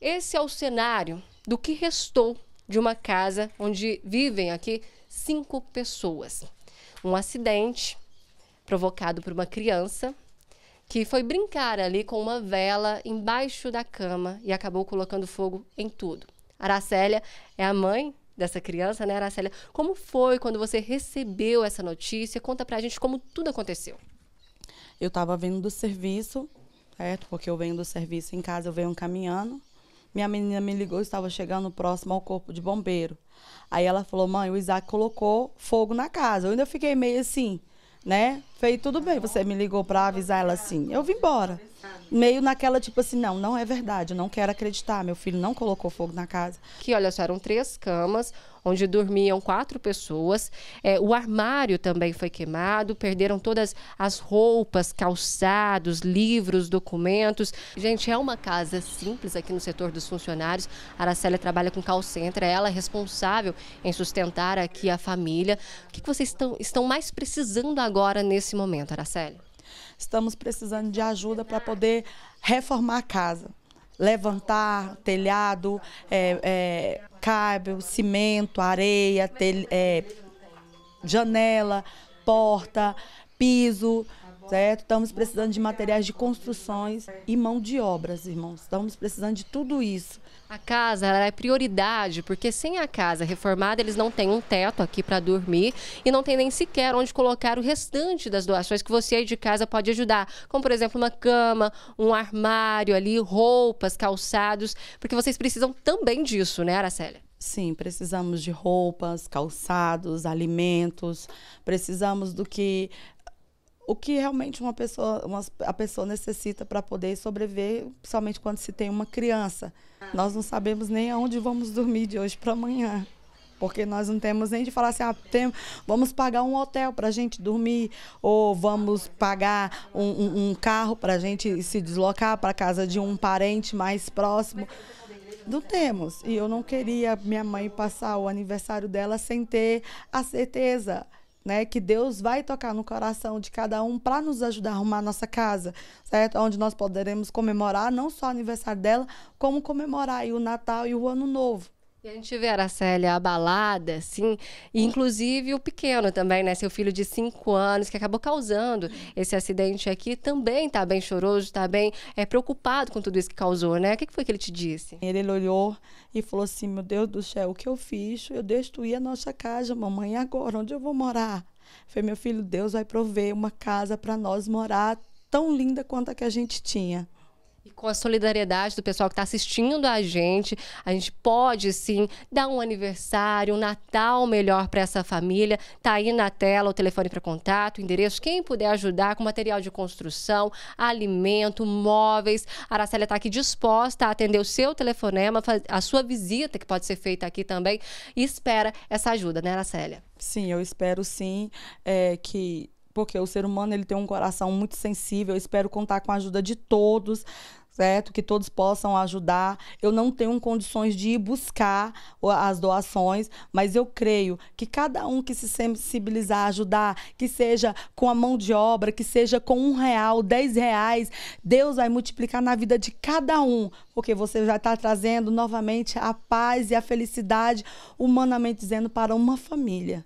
Esse é o cenário do que restou de uma casa onde vivem aqui cinco pessoas. Um acidente provocado por uma criança que foi brincar ali com uma vela embaixo da cama e acabou colocando fogo em tudo. Aracélia é a mãe dessa criança, né, Aracélia? Como foi quando você recebeu essa notícia? Conta pra gente como tudo aconteceu. Eu tava vindo do serviço, certo? Porque eu venho do serviço em casa, eu venho caminhando. Minha menina me ligou, estava chegando próximo ao corpo de bombeiro. Aí ela falou, mãe, o Isaac colocou fogo na casa. Eu ainda fiquei meio assim, né? Falei, tudo bem, você me ligou para avisar ela assim. Eu vim embora. Ah. meio naquela tipo assim, não, não é verdade, eu não quero acreditar, meu filho não colocou fogo na casa. Que olha só, eram três camas onde dormiam quatro pessoas. É, o armário também foi queimado, perderam todas as roupas, calçados, livros, documentos. Gente, é uma casa simples aqui no setor dos funcionários. A Aracélia trabalha com call center, é ela é responsável em sustentar aqui a família. O que, que vocês estão, estão mais precisando agora nesse momento, Aracélia? Estamos precisando de ajuda para poder reformar a casa. Levantar telhado, é, é, cabo, cimento, areia, tel, é, janela, porta, piso certo? Estamos precisando de materiais de construções e mão de obras, irmãos. Estamos precisando de tudo isso. A casa é prioridade, porque sem a casa reformada, eles não têm um teto aqui para dormir e não tem nem sequer onde colocar o restante das doações que você aí de casa pode ajudar, como por exemplo uma cama, um armário ali, roupas, calçados, porque vocês precisam também disso, né, Aracélia? Sim, precisamos de roupas, calçados, alimentos, precisamos do que o que realmente uma pessoa, uma, a pessoa necessita para poder sobreviver, principalmente quando se tem uma criança. Nós não sabemos nem aonde vamos dormir de hoje para amanhã. Porque nós não temos nem de falar assim, ah, tem, vamos pagar um hotel para a gente dormir, ou vamos pagar um, um, um carro para a gente se deslocar para casa de um parente mais próximo. Não temos. E eu não queria minha mãe passar o aniversário dela sem ter a certeza né? Que Deus vai tocar no coração de cada um para nos ajudar a arrumar a nossa casa, certo? Onde nós poderemos comemorar não só o aniversário dela, como comemorar o Natal e o Ano Novo. E a gente vê a Aracélia abalada, assim, inclusive o pequeno também, né? Seu filho de 5 anos, que acabou causando esse acidente aqui, também tá bem choroso, tá bem é, preocupado com tudo isso que causou, né? O que, foi que ele te disse? Ele olhou e falou assim: Meu Deus do céu, o que eu fiz? Eu destruí a nossa casa, mamãe, agora? Onde eu vou morar? Foi meu filho, Deus vai prover uma casa para nós morar tão linda quanto a que a gente tinha com a solidariedade do pessoal que está assistindo a gente. A gente pode sim dar um aniversário, um Natal melhor para essa família. Tá aí na tela o telefone para contato, o endereço. Quem puder ajudar com material de construção, alimento, móveis. A Aracélia está aqui disposta a atender o seu telefonema, a sua visita, que pode ser feita aqui também, e espera essa ajuda, né, Aracélia? Sim, eu espero sim é, que porque o ser humano ele tem um coração muito sensível. Eu espero contar com a ajuda de todos, certo? Que todos possam ajudar. Eu não tenho condições de ir buscar as doações, mas eu creio que cada um que se sensibilizar a ajudar, que seja com a mão de obra, que seja com um real, dez reais, Deus vai multiplicar na vida de cada um, porque você já está trazendo novamente a paz e a felicidade, humanamente dizendo, para uma família.